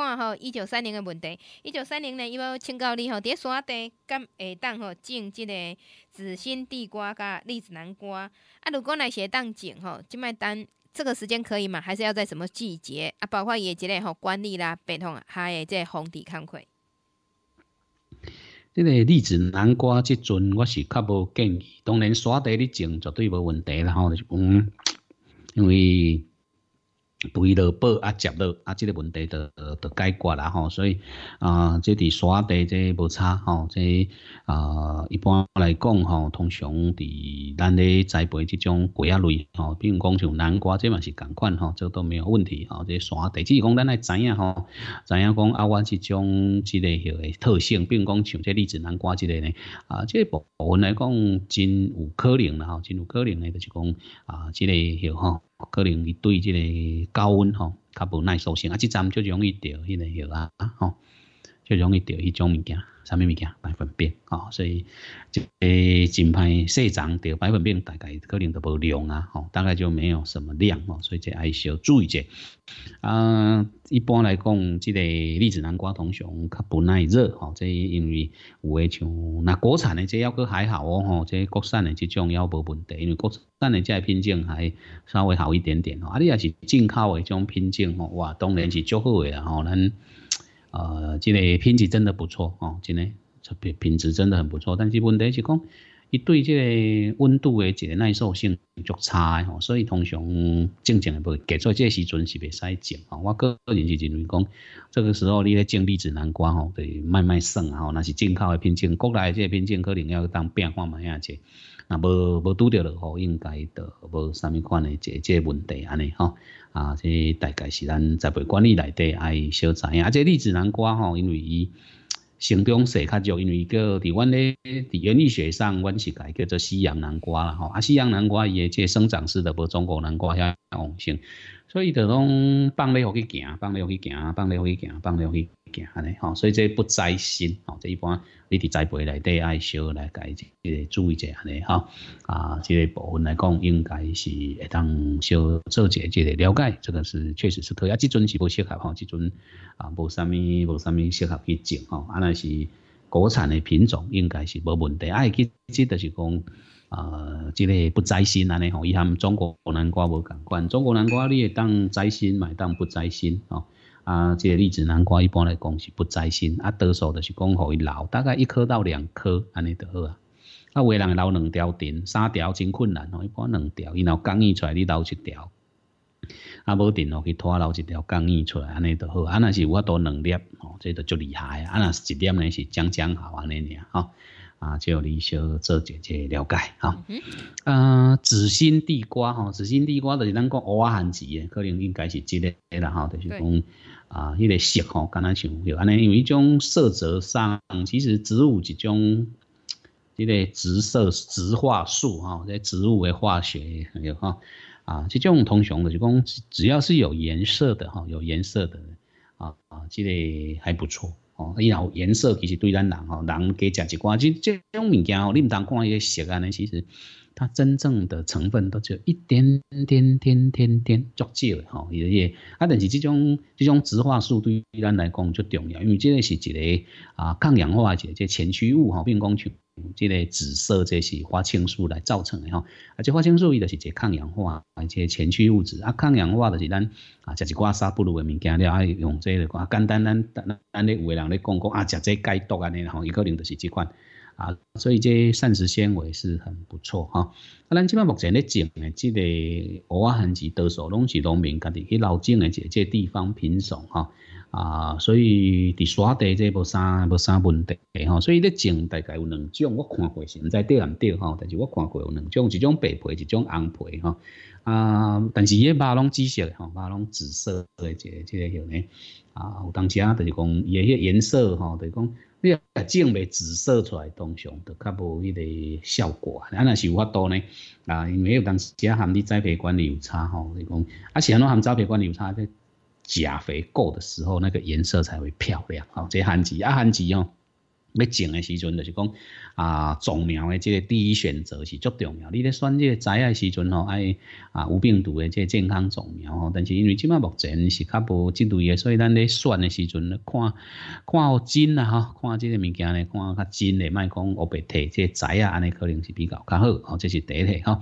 看吼，一九三零诶问题，一九三零呢，伊要请教你吼，伫沙地敢下当吼，种即个紫心地瓜甲栗子南瓜啊，如果若是会当种吼，即摆单这个时间可以嘛？还是要在什么季节啊？包括诶即个吼，管理啦、北啊，还有个防地工区。即个栗子南瓜，即阵我是较无建议，当然沙地你种绝对无问题啦吼，是讲因为。肥了宝啊，接了啊，即个问题就就解决啦吼。所以啊，即伫山地即无差吼。即啊，一般来讲吼，通常伫咱咧栽培即种瓜啊类吼，比如讲像南瓜即嘛是共款吼，这都没有问题吼。这山地只是讲咱爱知影吼，知影讲啊，我即种即个许特性，比如讲像即荔子南瓜即类咧啊，即部分来讲真有可能啦吼，真有可能咧，就是讲啊，即个许吼。可能伊对即个高温吼较无耐受性，啊，即站足容易着迄个药啊，吼。就容易得迄种物件，啥物物件白粉病哦，所以即个真歹细长得白粉病，大概可能都无量啊，吼，大概就没有什么量哦，所以这还是要注意者。啊，一般来讲，即个栗子南瓜同学较不耐热哦，这因为有诶像那国产诶，即一搁还好哦，吼，即国产诶即种有无问题，因为国产诶即个品种还稍微好一点点哦，啊，你要是进口诶种品种哦，哇，当然是较好诶啦，吼，咱。呃，这个品质真的不错哦，真的，品品质真的很不错。但是问题是讲，伊对这个温度的一个耐受性足差哦，所以通常正常的不，杰多这时阵是袂使种哦。我个人是认为讲，这个时候你咧种荔枝南瓜哦，得慢慢算哦，那是进口的品种，国内的这个品种可能要当变化卖亚济。那无无拄着咯，吼，应该着无啥物款的这这问题安尼吼。啊，即大概是咱栽培管理内底爱小知影。啊，即荔枝南瓜吼，因为伊成长势较足，因为叫伫阮咧伫园艺学上，阮是讲叫做西洋南瓜啦吼。啊，西洋南瓜伊诶即生长势着无中国南瓜遐旺盛，所以着拢放咧互去行，放咧互去行，放咧互去行，放咧互去。行尼吼，所以这不摘心吼，这一般你伫栽培内底爱少来解者，注意者安尼吼。啊，这个部分来讲，应该是会当少做者，即个了解。这个是确实是可以，啊，即阵是无适合吼，即阵啊无啥物无啥物适合去种吼。啊，那是国产的品种，应该是无问题。啊，去即个是讲呃，这个不摘心安尼吼，伊含中国南瓜无共款，中国南瓜你会当摘心，买当不摘心吼。啊，即个例子南瓜一般来讲是不摘心，啊得手的是讲互伊留大概一颗到两颗安尼就好啊。啊，有啷人留两条、顶三条真困难哦，一般两条，伊若刚硬出来你留一条，啊无顶哦去拖留一条刚硬出来安尼就好。啊那是有法度两粒哦，这就足厉害啊。若那是一点呢是将将好安尼尔啊，啊，叫李小做姐姐了解吼。啊，紫心地瓜吼，紫心地瓜就是咱讲娃仔番薯诶，可能应该是即个啦哈，就是讲。啊，迄个色吼，刚才像有安尼有一种色泽上，其实植物一种，即个植色、植化素啊，即植物的化学有哈，啊，即种通常的，只讲，只要是有颜色的哈，有颜色的啊啊，即个还不错哦，然后颜色其实对咱人吼，人加食一寡，即即种物件吼，你毋当看一些色安尼，其实。它真正的成分都只有一点点点点点足少的吼，而且，啊，但是这种这种植化素对咱来讲最重要，因为这个是一个啊抗氧化的这前驱物吼，并工厂，这个紫色这是花青素来造成的吼，啊，这花青素伊就是一个抗氧化，啊，这前驱物质，啊，抗氧化就是咱啊，食一寡沙不如的物件了，啊，用这个啊，简单咱咱咱咧有个人咧讲讲啊，食这解毒安尼吼，有可能就是这款。啊，所以这膳食纤维是很不错哈。啊，咱这边目前咧种诶，即个蚵仔红子多数拢是农民家己去捞种诶，即即地方品种哈。啊，所以伫沙地即无啥无啥问题诶吼。所以咧种大概有两种，我看过是毋知对毋对吼，但是我看过有两种，一种白皮，一种红皮哈。啊，但是伊肉拢紫色诶，肉拢紫色诶，即即个许呢。啊，有当时啊，就是讲伊诶迄颜色吼，就是讲。你若种袂紫色出来，通常都较无迄个效果。啊，那是有法多呢，啊，没有当时只含你栽培管理有差吼，你讲，而且很多含栽培管理有差，在钾肥够的时候，那个颜色才会漂亮。好，这含籽，啊，含籽哦。要种诶时阵，就是讲啊，种苗诶，即个第一选择是足重要。你咧选即个栽诶时阵吼，爱啊无病毒诶，即个健康种苗吼。但是因为即马目前是较无即类诶，所以咱咧选诶时阵咧看，看好真啦吼，看即个物件咧，看较真诶，卖讲乌白体个栽啊，安尼可能是比较较好吼。这是第一吼。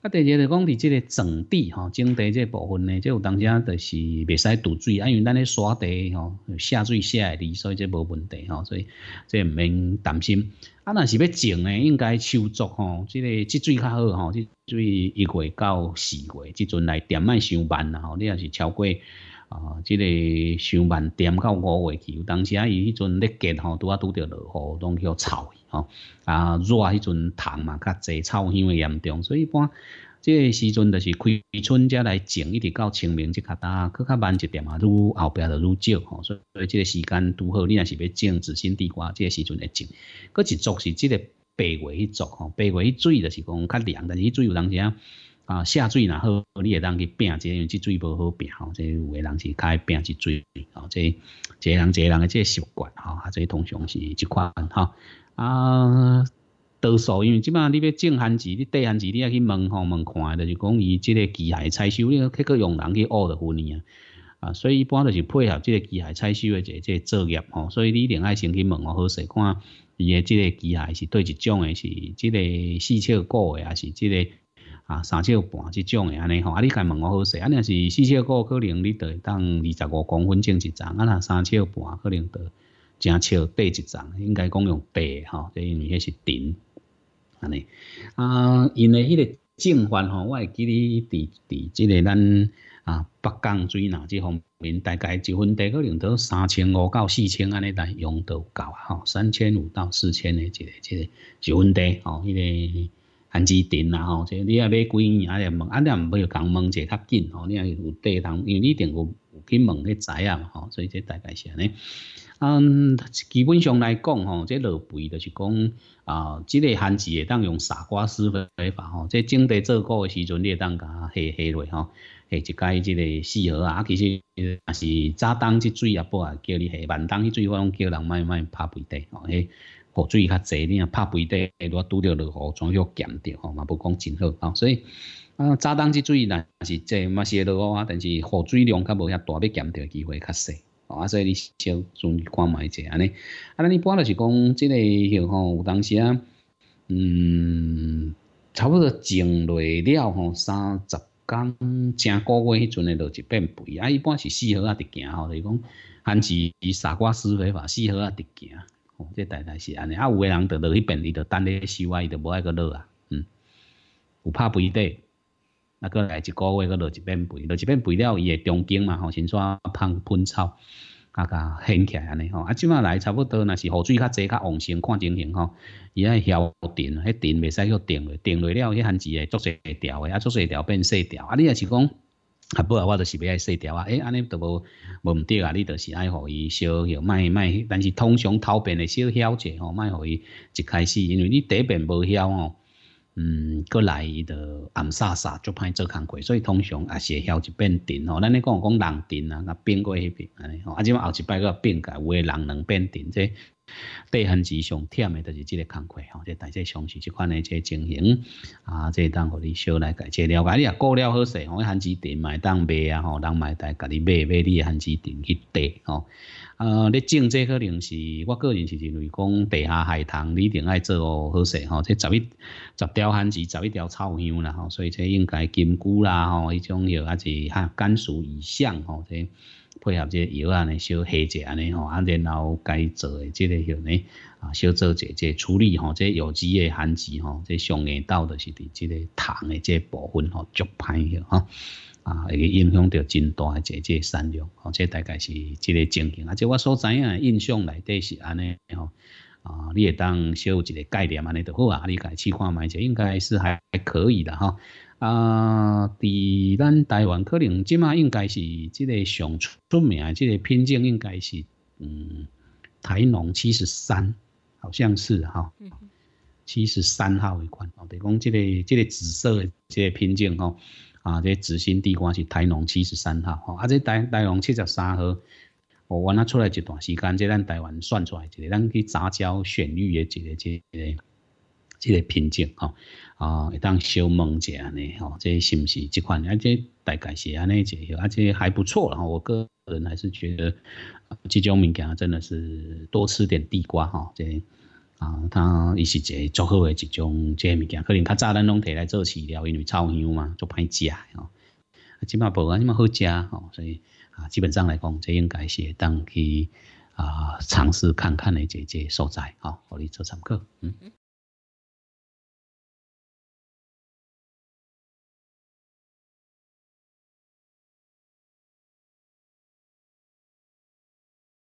啊第二就讲伫即个整地吼，整地即个部分咧，即有当时啊，就是袂使堵水，啊，因为咱咧刷地吼，下水下诶，地，所以这无问题吼，所以这。免担心，啊，若是要种呢，应该手续吼，即个即水较好吼，即水一月到四月即阵来点卖伤慢啦吼，你若是超过。啊，即个上慢，点到五月去。有当时啊，伊迄阵咧建吼，拄啊拄着落雨，拢去臭去吼。啊，热迄阵虫嘛，较侪臭香会严重。所以一般，即个时阵就是开春才来种，一直到清明即较呾，佫较慢一点啊，愈后壁就愈少吼。所以，所以即个时间拄好，你若是要种紫心地瓜，即个时阵会种。佫一作是即个白去作吼，白去水就是讲较凉，但是伊水有当时啊。啊，下水若好，你会当去拼，即因为去水无好拼吼，即有个人是爱拼去水吼，即这个人这个人的即习惯吼，啊，即通常是即款吼啊，多数因为即满你要种番薯，你地番薯你也去问吼问看，就是讲伊即个机械采收，你克去用人去挖着份呢啊，所以一般就是配合即个机械采收的即即作业吼，所以你一定爱先去问哦，好势，看伊的即个机械是对一种的，是即个四条诶，还是即个。啊，三尺半这种的安尼吼，啊，你家问我好势，啊，尼是四尺五，可能你得当二十五公分种一丛，啊，若三尺半可能得正尺地一丛，应该讲用吼，哈，因为迄是田安尼啊，因为迄个正法吼，我会记你伫伫即个咱啊北江水南这方面大概一分地可能得三千五到四千安尼来用都够啊，吼，三千五到四千的即个即个一分地哦，迄个。安制定啦吼，即你啊要买几物，啊要问，啊，你啊不要共问者较紧吼，你啊有地通，因为你一定有有去问迄知啊嘛吼，所以即大概是安尼。嗯，基本上来讲吼，即落肥就是讲啊，即个番薯会当用傻瓜施肥法吼，即种地做果诶时阵，你会当甲下下落吼，下一该即个四月啊，其实也是早冬即水也不啊，叫你下晚冬迄水我拢叫人莫莫拍肥底吼迄。雨水较侪，你若拍肥块，下落拄着落雨，总要减掉吼，嘛不讲真好啊。所以啊，早冬即水，那是即嘛是会落雨啊，但是雨水量较无遐大，要减掉机会较细啊。所以你少注意看买者安尼。啊，那你般就是讲，即个吼有当时啊，嗯，差不多种来了吼，三十工正个月迄阵的落一变肥啊，一般是四号啊直行吼，就是讲，还是傻瓜施肥法，四号啊直行。即大概是安尼，啊有个人在在迄边，伊着等咧收话伊着无爱个落啊，嗯，有拍肥底，啊，个来一个月个落一变肥，落一变肥了伊会中茎嘛吼，先煞胖喷草，啊甲掀起来安尼吼，啊即摆来差不多若是雨水较济较旺盛，看情形吼，伊爱消电，迄电袂使叫停落，停落了迄番薯会做细条个，啊做细条变细条，啊你若是讲。啊，不啊，我就是要爱细条啊，哎，安尼都无无唔对啊，你就是爱互伊小，哟，卖卖，但是通常头遍会小晓一下卖互伊一开始，因为你第一遍无晓哦，嗯，过来伊就暗煞煞，就歹做工作，所以通常也是会晓一遍点吼。咱咧讲讲人点啊，甲变过迄边，尼吼，啊，即满后一摆个变改，有诶人能变点这。地寒上忝的，就是这个工作，吼，这但这相这款的这情形啊，这当互你小来解解了解，你啊过了好势，吼寒枝卖当卖啊吼，当卖台，家己卖卖你的寒枝顶去得吼。呃，你种这可能是我个人是认为讲地下海棠，你定爱做好势吼，这十一十条寒枝，十一条草香啦吼，所以这应该金菇啦吼，迄种药还是哈甘肃以上吼这。配合这药啊，呢小下一下呢吼，啊，然后该做诶，即个吼呢，啊，小做一下即处理吼，即有机诶含积吼，即上下到着是伫即个糖诶即部分吼，足歹去吼，啊，个影响到真大诶，即即产量吼，即大概是即个情形，啊，即我所知影印象内底是安尼吼，啊，你会当小有一个概念安尼就好啊，你家试看卖者，应该是还还可以的哈。啊，伫咱台湾可能即马应该是即个上出名即个品种，应该是嗯，台农七十三，好像是哈，七十三号一款，哦，就讲即个即个紫色的即个品种吼，啊，即个紫心地瓜是台农七十三号，吼，啊，即台台农七十三号，我原来出来一段时间，即咱台湾算出来一个，咱去杂交选育的一个一个。即个品种吼，啊，会当小问一下尼吼，即是毋是即款？啊，即大概是安尼一个，啊，即还不错啦。我个人还是觉得，即种物件真的是多吃点地瓜吼，即啊，它伊是一个足好诶一种即个物件。可能较早咱拢摕来做饲料，因为臭香嘛，足歹食吼。啊，即嘛无啊，即嘛好食吼，所以啊，基本上来讲，即应该是会当去啊尝试看看诶，即即所在吼，我哩做参考，嗯。